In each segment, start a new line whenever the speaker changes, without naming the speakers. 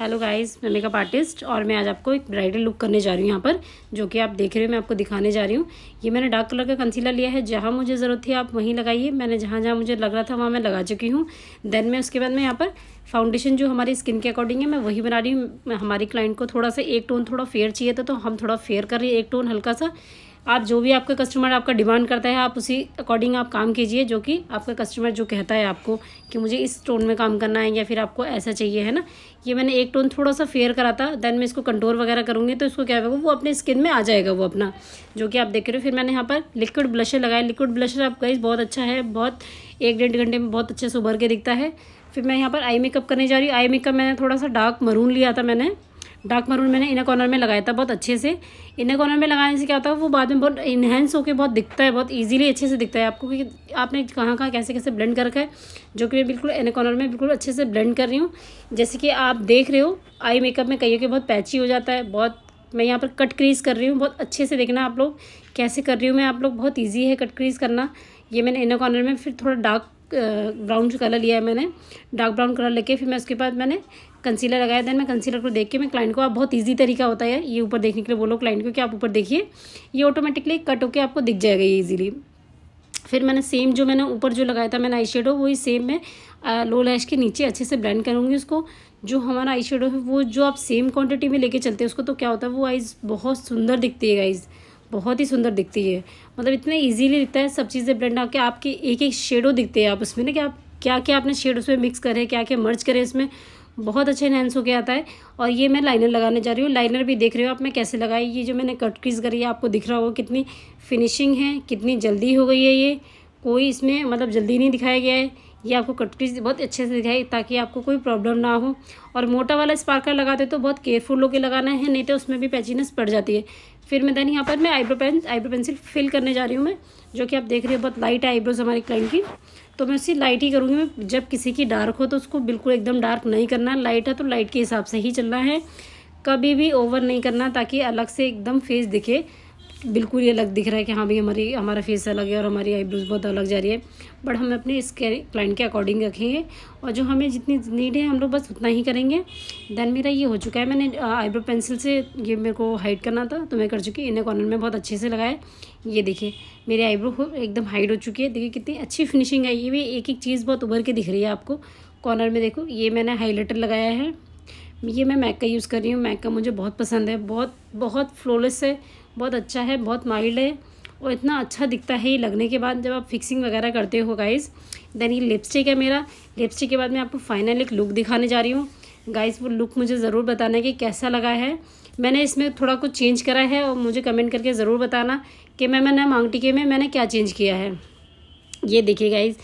hello guys मैं makeup artist और मैं आज आपको एक ब्राइडल लुक करने जा रही हूँ यहाँ पर जो कि आप देख रहे हो मैं आपको दिखाने जा रही हूँ ये मैंने डार्क कलर का कंसीलर लिया है जहाँ मुझे ज़रूरत थी आप वहीं लगाइए मैंने जहाँ जहाँ मुझे लग रहा था वहाँ मैं लगा चुकी हूँ देन मैं उसके बाद मैं यहाँ पर फाउंडेशन जो हमारी स्किन के अकॉर्डिंग है मैं वही बना रही हूँ हमारी क्लाइंट को थोड़ा सा एक टोन थोड़ा फेयर चाहिए था तो हम थोड़ा फेयर कर रहे हैं एक टोन हल्का सा आप जो भी आपका कस्टमर आपका डिमांड करता है आप उसी अकॉर्डिंग आप काम कीजिए जो कि आपका कस्टमर जो कहता है आपको कि मुझे इस टोन में काम करना है या फिर आपको ऐसा चाहिए है ना ये मैंने एक टोन थोड़ा सा फेयर करा था देन मैं इसको कंट्रोल वगैरह करूँगी तो इसको क्या होगा वो अपने स्किन में आ जाएगा वो अपना जो कि आप देख रहे हो फिर मैंने यहाँ पर लिक्विड ब्लशर लगाया लिक्विड ब्लशर आपका इस बहुत अच्छा है बहुत एक डेढ़ घंटे में बहुत अच्छे से उभर के दिखता है फिर मैं यहाँ पर आई मेकअप करने जा रही हूँ आई मेकअप मैंने थोड़ा सा डार्क मरून लिया था मैंने डार्क मरून मैंने इनर कॉर्नर में लगाया था बहुत अच्छे से इनर कॉर्नर में लगाने से क्या होता है वो बाद में बहुत इन्हेंस होकर बहुत दिखता है बहुत इजीली अच्छे से दिखता है आपको कि आपने कहाँ कहाँ कैसे कैसे ब्लेंड कर रखा है जो कि मैं बिल्कुल इनर कॉर्नर में बिल्कुल अच्छे से ब्लेंड कर रही हूँ जैसे कि आप देख रहे हो आई मेकअप में कहीं के बहुत पैची हो जाता है बहुत मैं यहाँ पर कट क्रीज कर रही हूँ बहुत अच्छे से देखना आप लोग कैसे कर रही हूँ मैं आप लोग बहुत ईजी है कट क्रीज करना ये मैंने इनर कॉर्नर में फिर थोड़ा डार्क ब्राउन कलर लिया है मैंने डार्क ब्राउन कलर लेके फिर मैं उसके बाद मैंने कंसीलर लगाया देन मैं कंसीलर को देख के मैं क्लाइंट को आप बहुत इजी तरीका होता है ये ऊपर देखने के लिए बोलो क्लाइंट को कि आप ऊपर देखिए ये ऑटोमेटिकली कट होकर आपको दिख जाएगा ये ईजिली फिर मैंने सेम जो मैंने ऊपर जो लगाया था मैंने आई शेडो वही सेम मैं लो लैश के नीचे अच्छे से ब्लेंड करूँगी उसको जो हमारा आई शेडो है वो जो आप सेम क्वान्टिटी में लेके चलते हैं उसको तो क्या होता है वो आइज़ बहुत सुंदर दिखती है आइज़ बहुत ही सुंदर दिखती है मतलब इतना ईजीली दिखता है सब चीज़ें ब्लेंड आके आपके एक एक शेडो दिखते हैं आप उसमें ना कि आप क्या क्या आपने शेड उसमें मिक्स करें क्या क्या मर्ज करें इसमें बहुत अच्छा इनहेंस होकर आता है और ये मैं लाइनर लगाने जा रही हूँ लाइनर भी देख रहे हो आप मैं कैसे लगाई ये जो मैंने कट क्रीज करी है आपको दिख रहा होगा कितनी फिनिशिंग है कितनी जल्दी हो गई है ये कोई इसमें मतलब जल्दी नहीं दिखाया गया है ये आपको कटक्रीज बहुत अच्छे से दिखाई ताकि आपको कोई प्रॉब्लम ना हो और मोटा वाला स्पार्कर लगाते तो बहुत केयरफुल होकर लगाना है नहीं तो उसमें भी पैचिनस पड़ जाती है फिर मैं देन यहाँ पर मैं eyebrow pen eyebrow pencil fill करने जा रही हूँ मैं जो कि आप देख रहे हो बहुत लाइट है आईब्रोज हमारे क्लाइंट की तो मैं उसी लाइट ही करूँगी मैं जब किसी की डार्क हो तो उसको बिल्कुल एकदम डार्क नहीं करना लाइट है तो लाइट के हिसाब से ही चलना है कभी भी ओवर नहीं करना ताकि अलग से एकदम फेस दिखे बिल्कुल ये अलग दिख रहा है कि हाँ भाई हमारी हमारा फेस अलग है और हमारी आईब्रोज बहुत अलग जा रही है बट हम अपने इस क्लाइंट के अकॉर्डिंग रखेंगे और जो हमें जितनी नीड है हम लोग बस उतना ही करेंगे देन मेरा ये हो चुका है मैंने आईब्रो पेंसिल से ये मेरे को हाइड करना था तो मैं कर चुकी इन्हें कॉर्नर में बहुत अच्छे से लगाए ये देखिए मेरी आईब्रो एकदम हाइड हो चुकी है देखिए कितनी अच्छी फिनिशिंग आई ये भी एक एक चीज़ बहुत उभर के दिख रही है आपको कॉर्नर में देखो ये मैंने हाईलाइटर लगाया है ये मैं मैक का यूज़ कर रही हूँ मैक का मुझे बहुत पसंद है बहुत बहुत फ्लोलेस है बहुत अच्छा है बहुत माइल्ड है और इतना अच्छा दिखता है ये लगने के बाद जब आप फिक्सिंग वगैरह करते हो गाइज़ देन ये लिपस्टिक है मेरा लिपस्टिक के बाद मैं आपको फाइनल एक लुक दिखाने जा रही हूँ गाइज़ वो लुक मुझे ज़रूर बताना कि कैसा लगा है मैंने इसमें थोड़ा कुछ चेंज करा है और मुझे कमेंट करके ज़रूर बताना कि मैं मैंने मांग टिके में मैंने क्या चेंज किया है ये देखिए गाइज़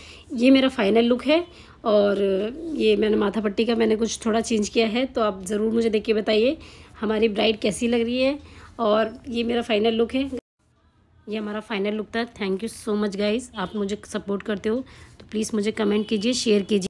ये मेरा फाइनल लुक है और ये मैंने माथा पट्टी का मैंने कुछ थोड़ा चेंज किया है तो आप ज़रूर मुझे देख के बताइए हमारी ब्राइड कैसी लग रही है और ये मेरा फाइनल लुक है ये हमारा फाइनल लुक था thank you so much guys आप मुझे सपोर्ट करते हो तो प्लीज़ मुझे कमेंट कीजिए शेयर कीजिए